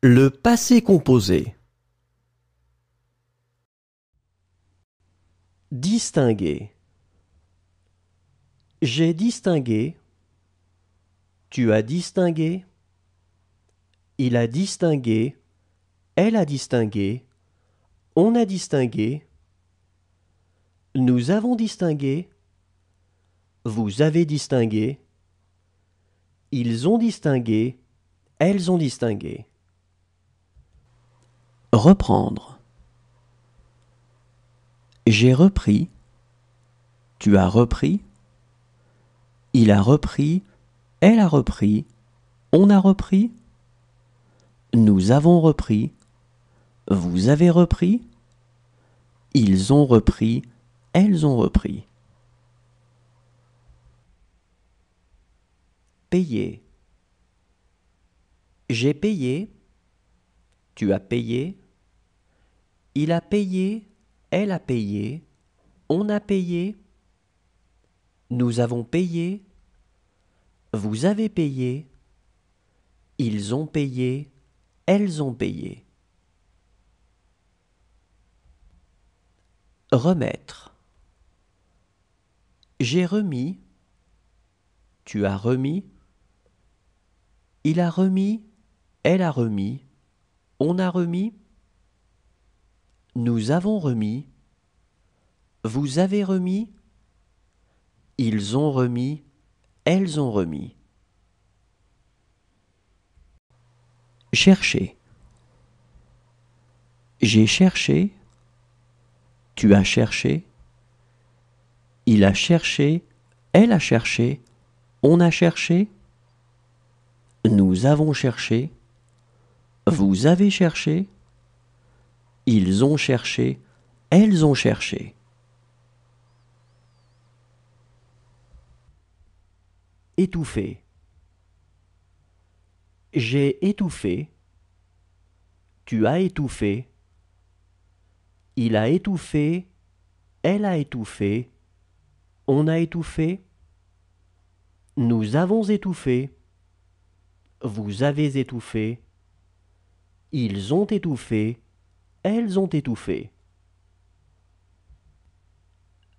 Le passé composé. Distinguer. J'ai distingué. Tu as distingué. Il a distingué. Elle a distingué. On a distingué. Nous avons distingué. Vous avez distingué. Ils ont distingué. Elles ont distingué. Reprendre. J'ai repris. Tu as repris. Il a repris. Elle a repris. On a repris. Nous avons repris. Vous avez repris. Ils ont repris. Elles ont repris. Payer. J'ai payé. Tu as payé. Il a payé. Elle a payé. On a payé. Nous avons payé. Vous avez payé. Ils ont payé. Elles ont payé. Remettre. J'ai remis. Tu as remis. Il a remis. Elle a remis. On a remis. Nous avons remis. Vous avez remis. Ils ont remis. Elles ont remis. Chercher. J'ai cherché. Tu as cherché. Il a cherché. Elle a cherché. On a cherché. Nous avons cherché. Vous avez cherché. Ils ont cherché. Elles ont cherché. Étouffé. J'ai étouffé. Tu as étouffé. Il a étouffé. Elle a étouffé. On a étouffé. Nous avons étouffé. Vous avez étouffé. Ils ont étouffé, elles ont étouffé.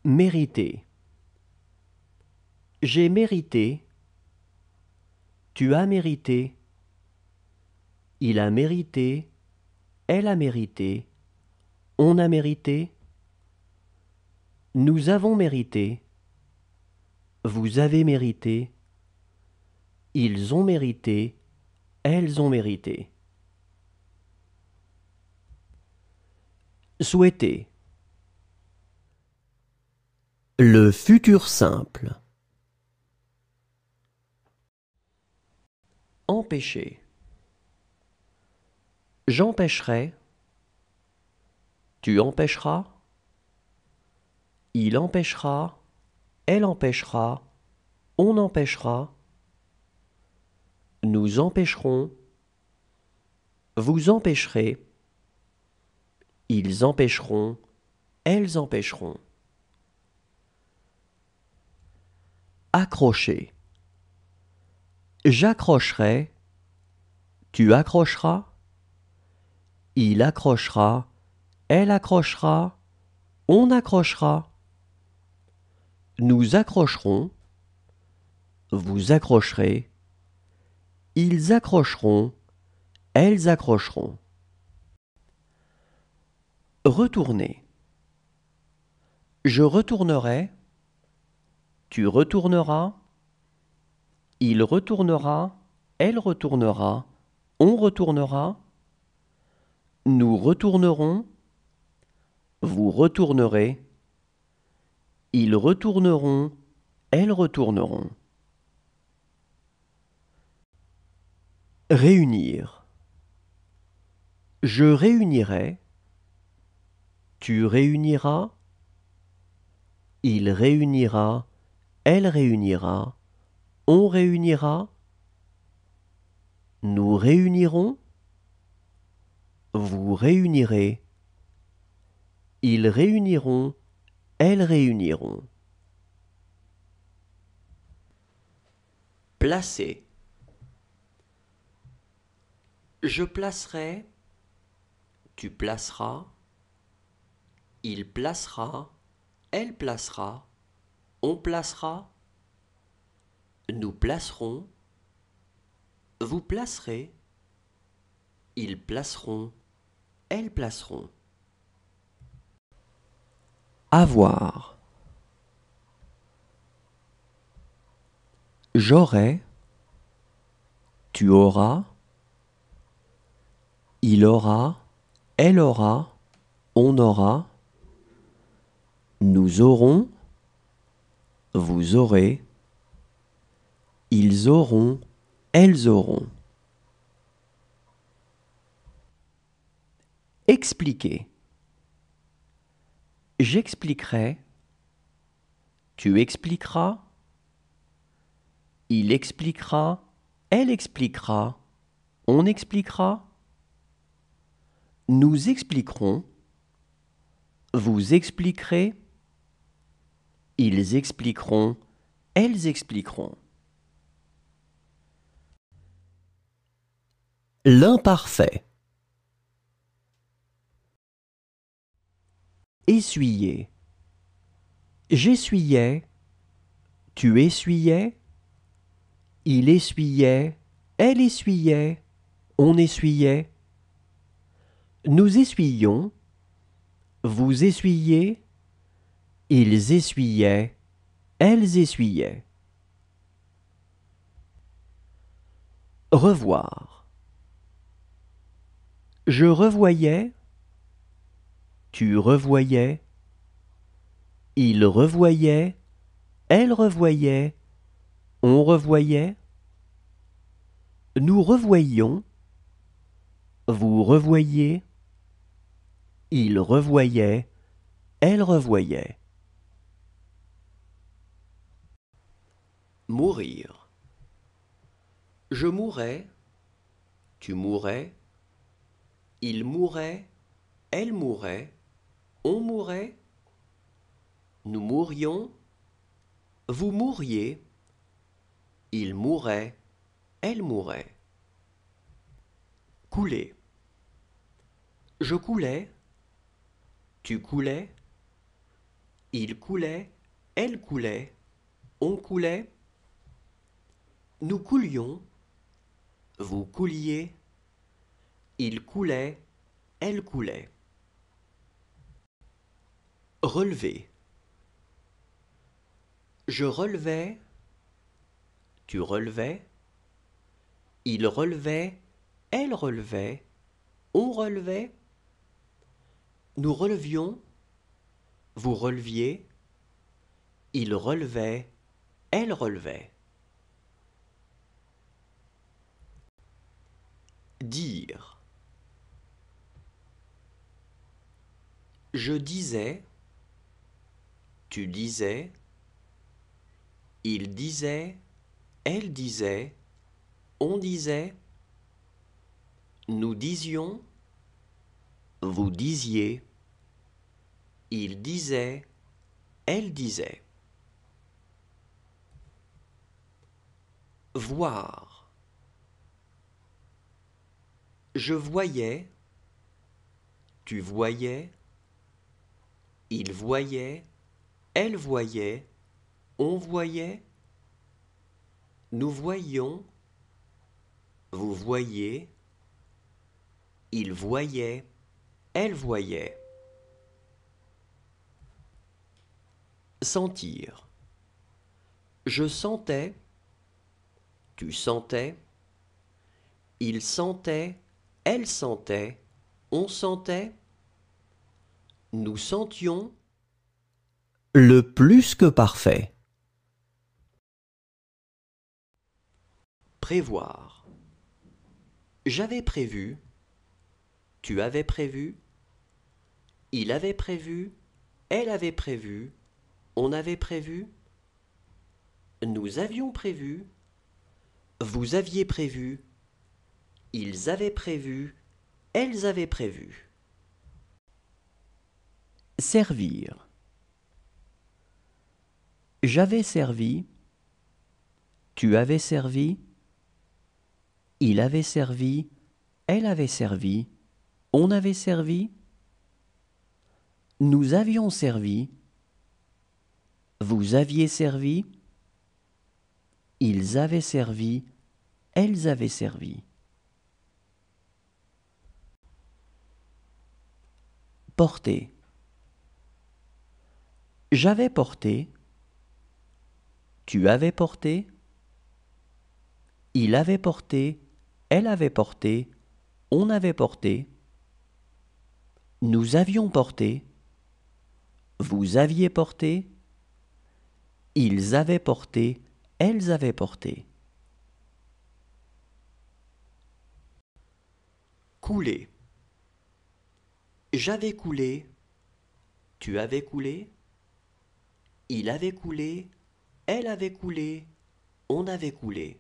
Mériter. J'ai mérité. Tu as mérité. Il a mérité. Elle a mérité. On a mérité. Nous avons mérité. Vous avez mérité. Ils ont mérité. Elles ont mérité. Souhaiter. Le futur simple. Empêcher. J'empêcherai. Tu empêcheras. Il empêchera. Elle empêchera. On empêchera. Nous empêcherons. Vous empêcherez. Ils empêcheront, elles empêcheront. Accrocher. J'accrocherai, tu accrocheras, il accrochera, elle accrochera, on accrochera. Nous accrocherons, vous accrocherez, ils accrocheront, elles accrocheront. Retourner. Je retournerai. Tu retourneras. Il retournera. Elle retournera. On retournera. Nous retournerons. Vous retournerez. Ils retourneront. Elles retourneront. Réunir. Je réunirai. Tu réuniras, il réunira, elle réunira, on réunira, nous réunirons, vous réunirez, ils réuniront, elles réuniront. Placer. Je placerai, tu placeras, il placera, elle placera, on placera, nous placerons, vous placerez, ils placeront, elles placeront. Avoir. J'aurai, tu auras, il aura, elle aura, on aura. Nous aurons, vous aurez, ils auront, elles auront. Expliquer. J'expliquerai, tu expliqueras, il expliquera, elle expliquera, on expliquera, nous expliquerons, vous expliquerez, ils expliqueront, elles expliqueront. L'imparfait. Essuyer. J'essuyais. Tu essuyais. Il essuyait. Elle essuyait. On essuyait. Nous essuyons. Vous essuyez. Ils essuyaient, elles essuyaient. Revoir. Je revoyais, tu revoyais, il revoyait, elle revoyait, on revoyait, nous revoyions, vous revoyez, il revoyait, elle revoyait. Mourir. Je mourrais. tu mourais, il mourait, elle mourait, on mourait, nous mourions, vous mouriez, il mourrait. elle mourait. Couler. Je coulais, tu coulais, il coulait, elle coulait, on coulait. Nous coulions, vous couliez, il coulait, elle coulait. Relever. Je relevais, tu relevais, il relevait, elle relevait, on relevait, nous relevions, vous releviez, il relevait, elle relevait. dire. Je disais, tu disais, il disait, elle disait, on disait, nous disions, vous disiez, il disait, elle disait. Voir. Je voyais, tu voyais, il voyait, elle voyait, on voyait, nous voyions, vous voyez, il voyait, elle voyait. Sentir. Je sentais, tu sentais, il sentait, elle sentait, on sentait, nous sentions. Le plus que parfait. Prévoir. J'avais prévu. Tu avais prévu. Il avait prévu. Elle avait prévu. On avait prévu. Nous avions prévu. Vous aviez prévu. Ils avaient prévu, elles avaient prévu. Servir. J'avais servi, tu avais servi, il avait servi, elle avait servi, on avait servi, nous avions servi, vous aviez servi, ils avaient servi, elles avaient servi. porter. J'avais porté. Tu avais porté. Il avait porté. Elle avait porté. On avait porté. Nous avions porté. Vous aviez porté. Ils avaient porté. Elles avaient porté. Couler. J'avais coulé, tu avais coulé, il avait coulé, elle avait coulé, on avait coulé.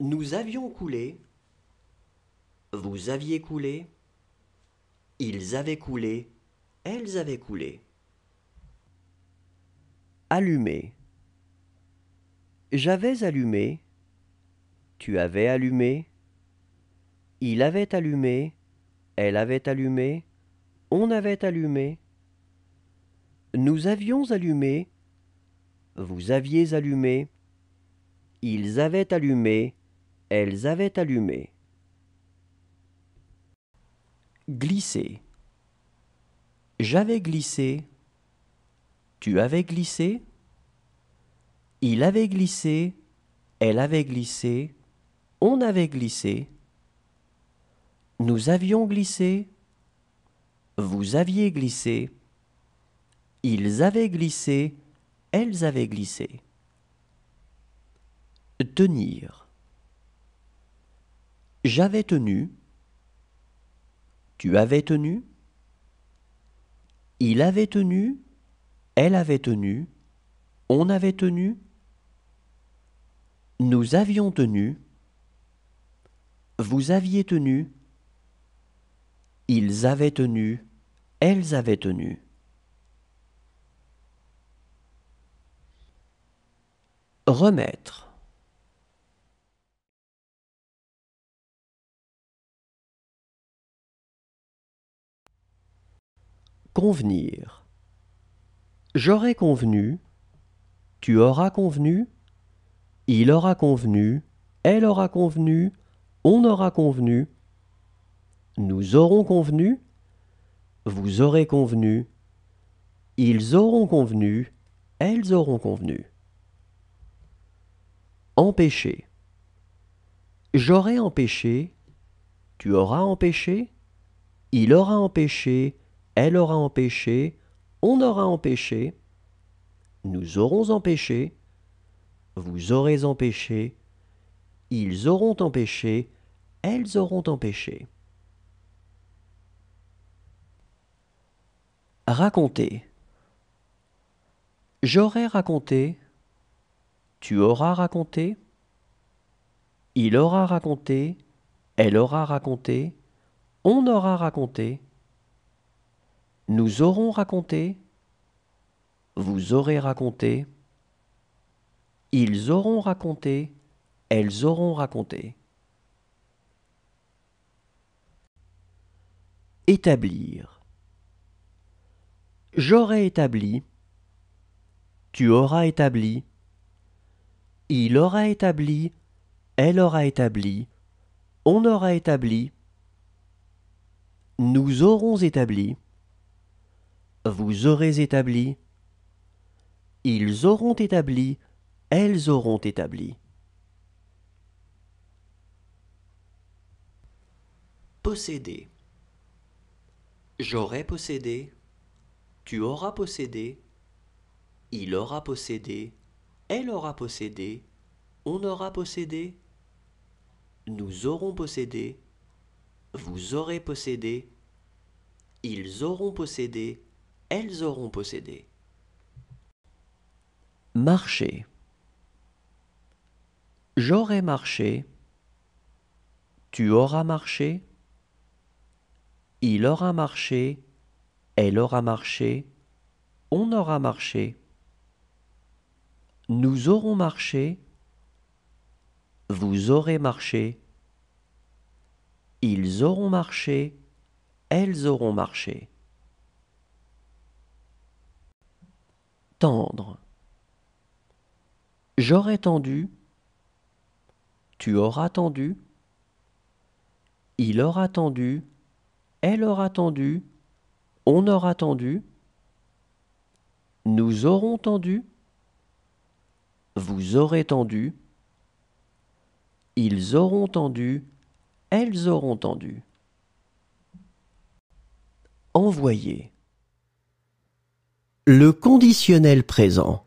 Nous avions coulé, vous aviez coulé, ils avaient coulé, elles avaient coulé. Allumé. J'avais allumé, tu avais allumé, il avait allumé, elle avait allumé, on avait allumé, nous avions allumé, vous aviez allumé, ils avaient allumé, elles avaient allumé. Glisser. J'avais glissé, tu avais glissé, il avait glissé, elle avait glissé, on avait glissé. Nous avions glissé. Vous aviez glissé. Ils avaient glissé. Elles avaient glissé. Tenir. J'avais tenu. Tu avais tenu. Il avait tenu. Elle avait tenu. On avait tenu. Nous avions tenu. Vous aviez tenu ils avaient tenu, elles avaient tenu. Remettre. Convenir. J'aurais convenu, tu auras convenu, il aura convenu, elle aura convenu, on aura convenu, nous aurons convenu. Vous aurez convenu. Ils auront convenu. Elles auront convenu. Empêcher. J'aurai empêché. Tu auras empêché. Il aura empêché. Elle aura empêché. On aura empêché. Nous aurons empêché. Vous aurez empêché. Ils auront empêché. Elles auront empêché. Raconter. J'aurai raconté. Tu auras raconté. Il aura raconté. Elle aura raconté. On aura raconté. Nous aurons raconté. Vous aurez raconté. Ils auront raconté. Elles auront raconté. Établir. J'aurai établi, tu auras établi, il aura établi, elle aura établi, on aura établi, nous aurons établi, vous aurez établi, ils auront établi, elles auront établi. Posséder. J'aurai possédé. Tu auras possédé. Il aura possédé. Elle aura possédé. On aura possédé. Nous aurons possédé. Vous aurez possédé. Ils auront possédé. Elles auront possédé. Marcher. J'aurai marché. Tu auras marché. Il aura marché. Elle aura marché, on aura marché. Nous aurons marché, vous aurez marché. Ils auront marché, elles auront marché. Tendre. J'aurai tendu, tu auras tendu, il aura tendu, elle aura tendu, on aura tendu. Nous aurons tendu. Vous aurez tendu. Ils auront tendu. Elles auront tendu. Envoyer. Le conditionnel présent.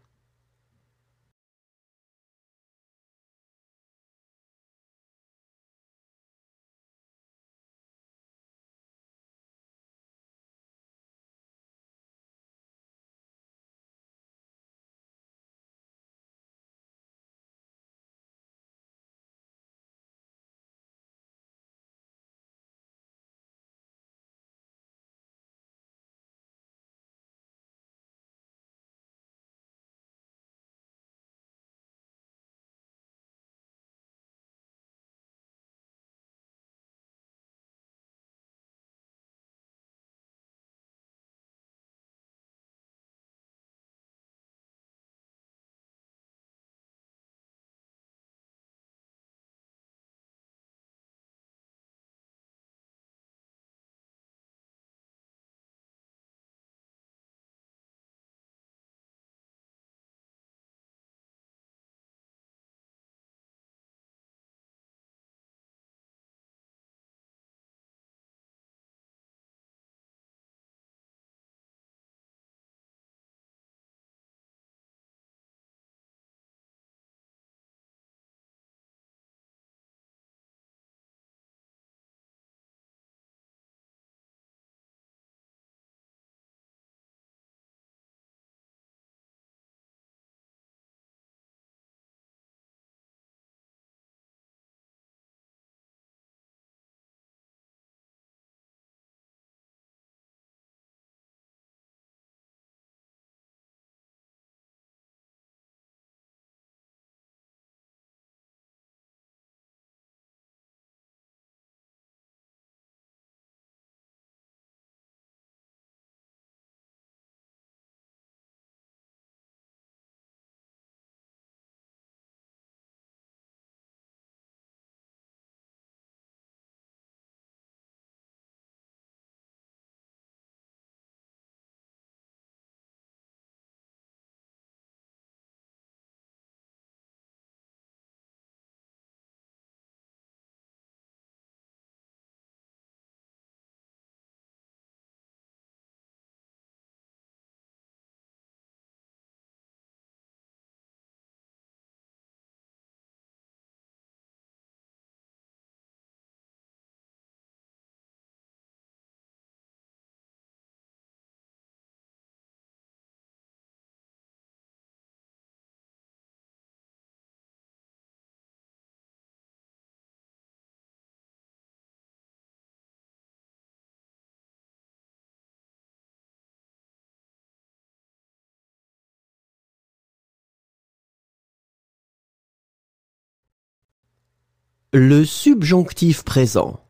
Le subjonctif présent.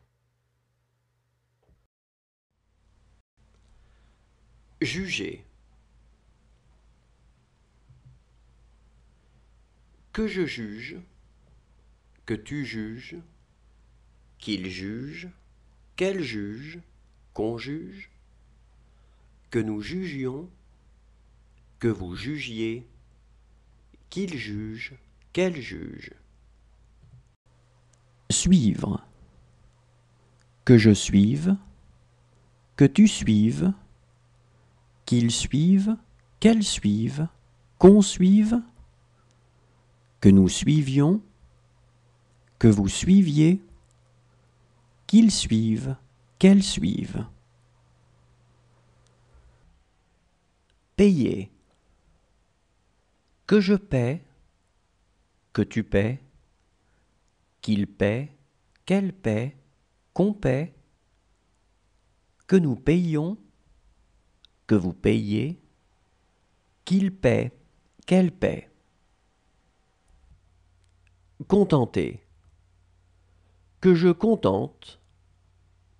Juger. Que je juge, que tu juges, qu'il juge, qu'elle juge, qu'on juge, que nous jugions, que vous jugiez, qu'il juge, qu'elle juge. Suivre. Que je suive, que tu suives, qu'ils suivent, qu'elles suivent, qu'on suive, que nous suivions, que vous suiviez, qu'ils suivent, qu'elles suivent. Payer. Que je paie, que tu paies, qu'il paie, qu'elle paie, qu'on paie, que nous payons, que vous payez. qu'il paie, qu'elle paie. Contenter. Que je contente,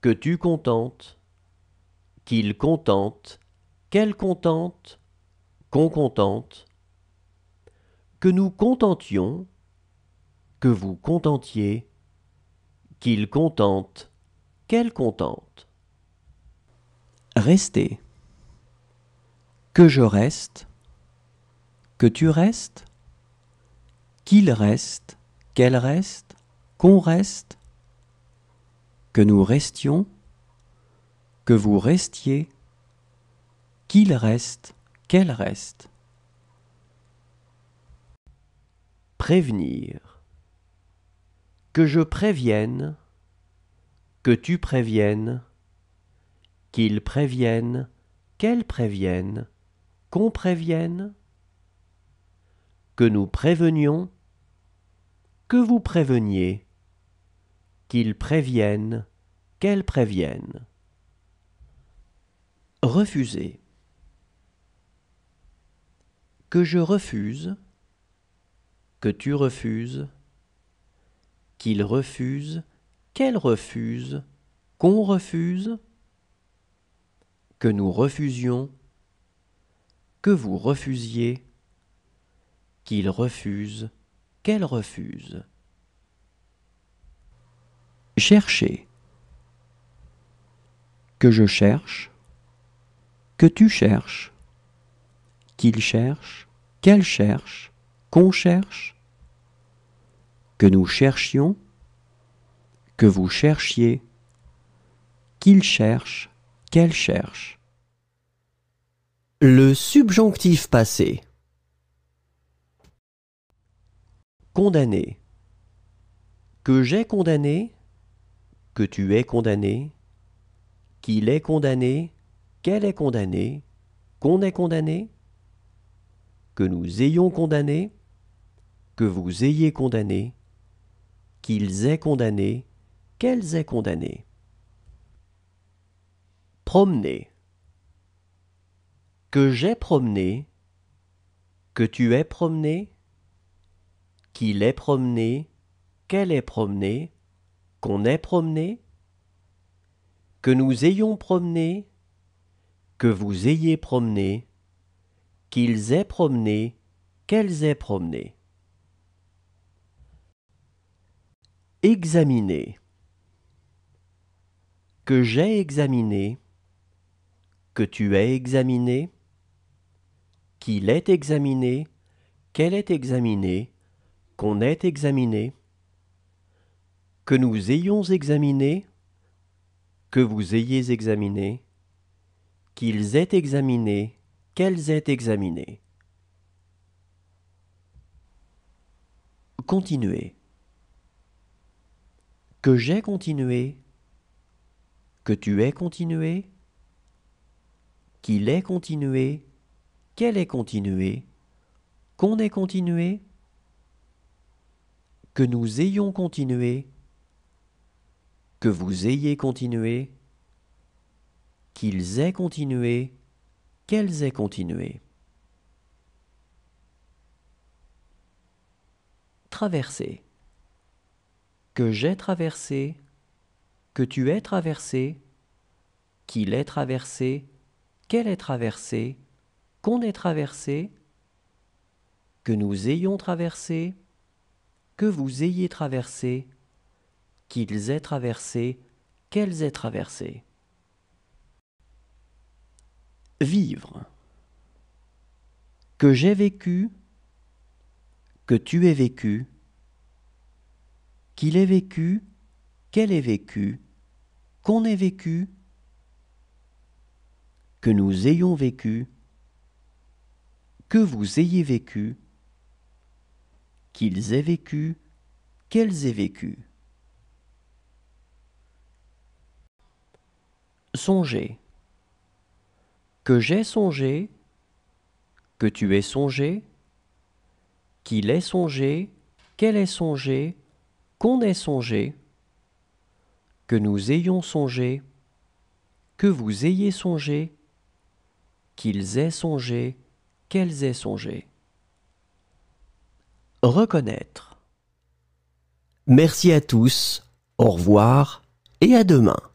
que tu contentes, qu'il contente, qu'elle contente, qu'on contente, que nous contentions, que vous contentiez, qu'il contente, qu'elle contente. Rester. Que je reste, que tu restes, qu'il reste, qu'elle reste, qu'on reste, que nous restions, que vous restiez, qu'il reste, qu'elle reste. Prévenir que je prévienne, que tu préviennes, qu'ils prévienne, qu'elle prévienne, qu'on prévienne, que nous prévenions, que vous préveniez, qu'ils préviennent, qu'elle prévienne. Refuser. Que je refuse, que tu refuses, qu'il refuse, qu'elle refuse, qu'on refuse, que nous refusions, que vous refusiez, qu'il refuse, qu'elle refuse. Chercher. Que je cherche, que tu cherches, qu'il cherche, qu'elle cherche, qu'on cherche, que nous cherchions, que vous cherchiez, qu'il cherche, qu'elle cherche. Le subjonctif passé. Condamné. Que j'ai condamné, que tu es condamné, qu'il est condamné, qu'elle est condamnée, qu'on est condamné, que nous ayons condamné, que vous ayez condamné, qu'ils aient condamné, qu'elles aient condamné. Promener. Que j'ai promené, que tu aies promené, qu'il ait promené, qu'elle ait promené, qu'on ait promené, que nous ayons promené, que vous ayez promené, qu'ils aient promené, qu'elles aient promené. Examiner. Que j'ai examiné. Que tu as examiné. Qu'il est examiné. Qu'elle est examinée. Qu'on est examiné. Que nous ayons examiné. Que vous ayez examiné. Qu'ils aient examiné. Qu'elles aient examiné. Continuez que j'ai continué, que tu aies continué, qu'il ait continué, qu'elle ait continué, qu'on ait continué, que nous ayons continué, que vous ayez continué, qu'ils aient continué, qu'elles aient continué. Traverser que j'ai traversé, que tu es traversé, qu'il est traversé, qu'elle est traversée, qu'on ait traversé, que nous ayons traversé, que vous ayez traversé, qu'ils aient traversé, qu'elles aient traversé. Vivre. Que j'ai vécu, que tu aies vécu, qu'il ait vécu, qu'elle ait vécu, qu'on ait vécu, que nous ayons vécu, que vous ayez vécu, qu'ils aient vécu, qu'elles aient vécu. Songez. Que j'ai songé, que tu aies songé, qu'il ait songé, qu'elle ait songé, qu'on ait songé, que nous ayons songé, que vous ayez songé, qu'ils aient songé, qu'elles aient songé. Reconnaître. Merci à tous, au revoir et à demain.